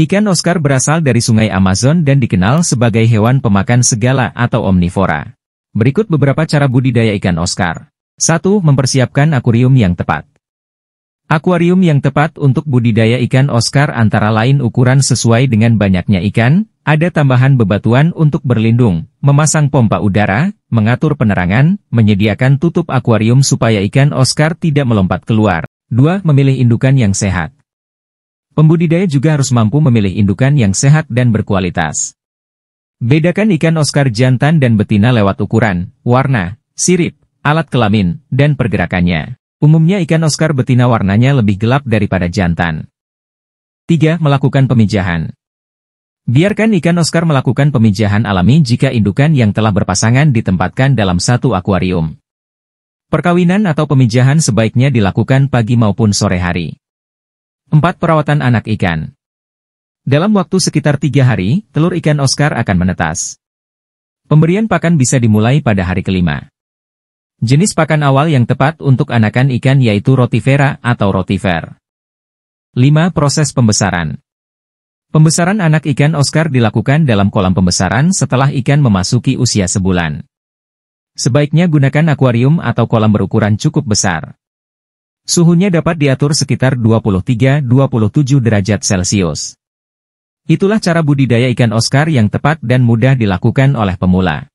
Ikan Oscar berasal dari sungai Amazon dan dikenal sebagai hewan pemakan segala atau omnivora. Berikut beberapa cara budidaya ikan Oscar. 1. Mempersiapkan akuarium yang tepat. Akuarium yang tepat untuk budidaya ikan Oscar antara lain ukuran sesuai dengan banyaknya ikan, ada tambahan bebatuan untuk berlindung, memasang pompa udara, mengatur penerangan, menyediakan tutup akuarium supaya ikan Oscar tidak melompat keluar. 2. Memilih indukan yang sehat. Pembudidaya juga harus mampu memilih indukan yang sehat dan berkualitas. Bedakan ikan Oscar jantan dan betina lewat ukuran, warna, sirip, alat kelamin, dan pergerakannya. Umumnya ikan Oscar betina warnanya lebih gelap daripada jantan. 3. Melakukan pemijahan. Biarkan ikan Oscar melakukan pemijahan alami jika indukan yang telah berpasangan ditempatkan dalam satu akuarium. Perkawinan atau pemijahan sebaiknya dilakukan pagi maupun sore hari. 4. Perawatan anak ikan Dalam waktu sekitar tiga hari, telur ikan Oscar akan menetas. Pemberian pakan bisa dimulai pada hari kelima. Jenis pakan awal yang tepat untuk anakan ikan yaitu rotifera atau rotifer. 5. Proses pembesaran Pembesaran anak ikan Oscar dilakukan dalam kolam pembesaran setelah ikan memasuki usia sebulan. Sebaiknya gunakan akuarium atau kolam berukuran cukup besar. Suhunya dapat diatur sekitar 23-27 derajat Celcius. Itulah cara budidaya ikan Oscar yang tepat dan mudah dilakukan oleh pemula.